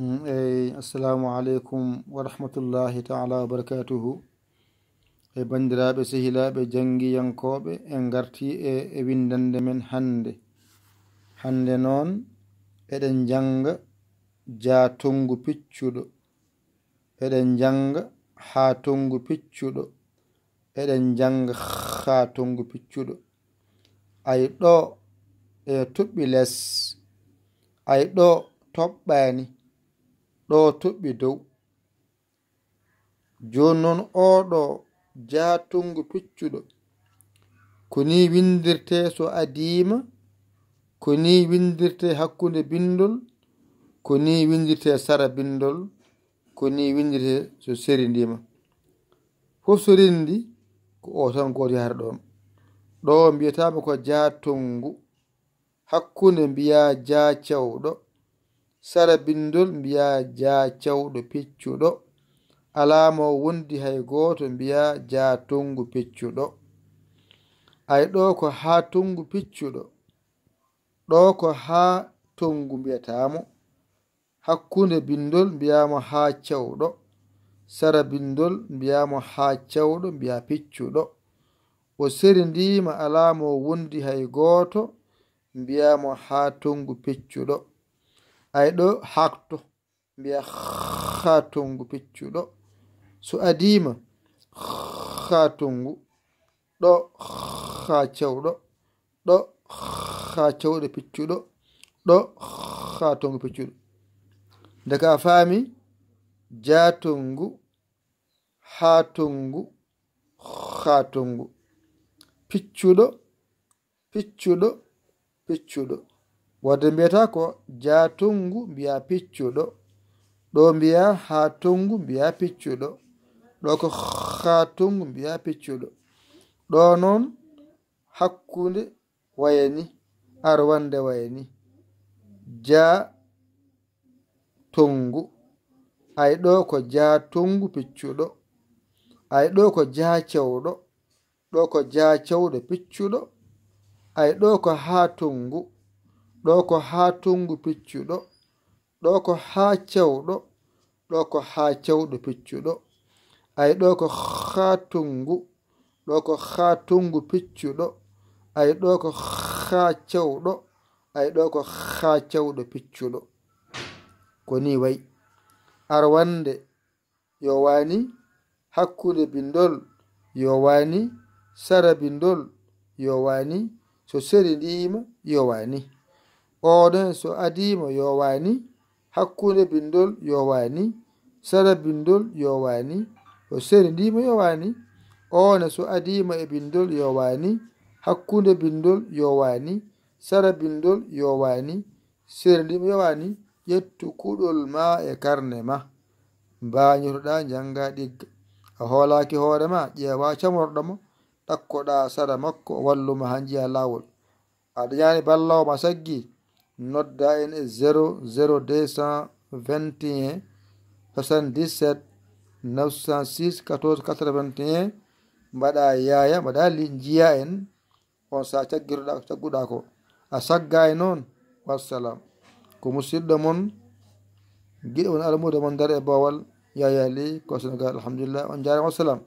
Mm, eyi assalamu aleykum wa rahmatullahi taala wa barakatuhu e bandiraɓe sehilaɓe jangguiyankoɓe e garti e e windande men hande hande noon eɗen janga ja tongu piccuɗo eɗen janga ha tongu piccuɗo eɗen janga ha tongu piccuɗo ay ɗo e toɓɓi less ay ɗo toɓɓani ɗo tuɓɓi dow joni non oɗo jatungu piccuɗo koni windirte so adima koni windirte hakkunde bindol koni windirte sara bindol koni windirte so serindima fof sorindi ko o tan goto yahata ɗon ɗo mbiyatama ko jatungu hakkunde mbiya jacewɗo sara bindol mbiya jaa cewɗo peccuɗo alama o wondi hay goto mbiya jaa tongu peccuɗo ay ɗo ko ha tongu peccuɗo ɗo ko ha tongu mbiyatamo hakkunde bindol mbiyamo ha cewɗo sara bindol mbiyamo ha cewɗo mbiya peccuɗo o serindima alama o wondi hay goto mbiyamo ha tongu peccuɗo ay ɗo hakto mbiya ha tongu peccuɗo so adima ha tongu ɗo ha cewɗo ɗo ha cewɗo peccuɗo ɗo ha tongu peccuɗo daga faami ja tongu ha tongu ha tongu piccuɗo piccuɗo piccuɗo wadde mbiyata ko ja tongu mbiya piccuɗo ɗo mbiya ha tongu mbiya piccuɗo ɗo ko ha tongu mbiya piccuɗo ɗo noon hakkunde wayani ar wande wayani ja tongu ay ɗo ko ja tongu piccuɗo ay ɗo ko ja cewɗo ɗo ko ja cewɗo piccuɗo ay ɗo ko ha tongu ɗo ko haa tungu piccuɗo ɗo ko haa cewɗo ɗo ko haa cewɗo piccuɗo ay ɗo ko haa tungu ɗo ko haa tungu piccuɗo ay ɗo ko haa cewɗo ay ɗo ko haa cewɗo piccuɗo ko ni wayi arwande yo waani hakkunde bindol yo waani sara bindol yo waani so seri ndiima yo waani oɗon so adima yowani hakkunde bindol yowani sara bindol yowani o seri ndima yowani one so adima e bindol yowani hakkunde bindol yowani sara bindol yowani seri ndima yowani yettu kuɗol ma e karne ma mbañotoɗa janga ɗigga a hoolaki hoore ma ƴeewa camorɗomo ɗakkoɗa sara makko walluma ha jiya lawol aɗa ñani ballawma saggi notre en est 0, 0, 221, 77, 906, 14, 81. Mbaɗa yaya, mbaɗa jiya en, on sa caggiroɗa cagguɗa ko. A sagga e noon, wassalam. Ko musidɗo mon, giɗo won almudo mon dar e bawal, yayali, kosnogal, alhamdulillah, on jarama wassalam.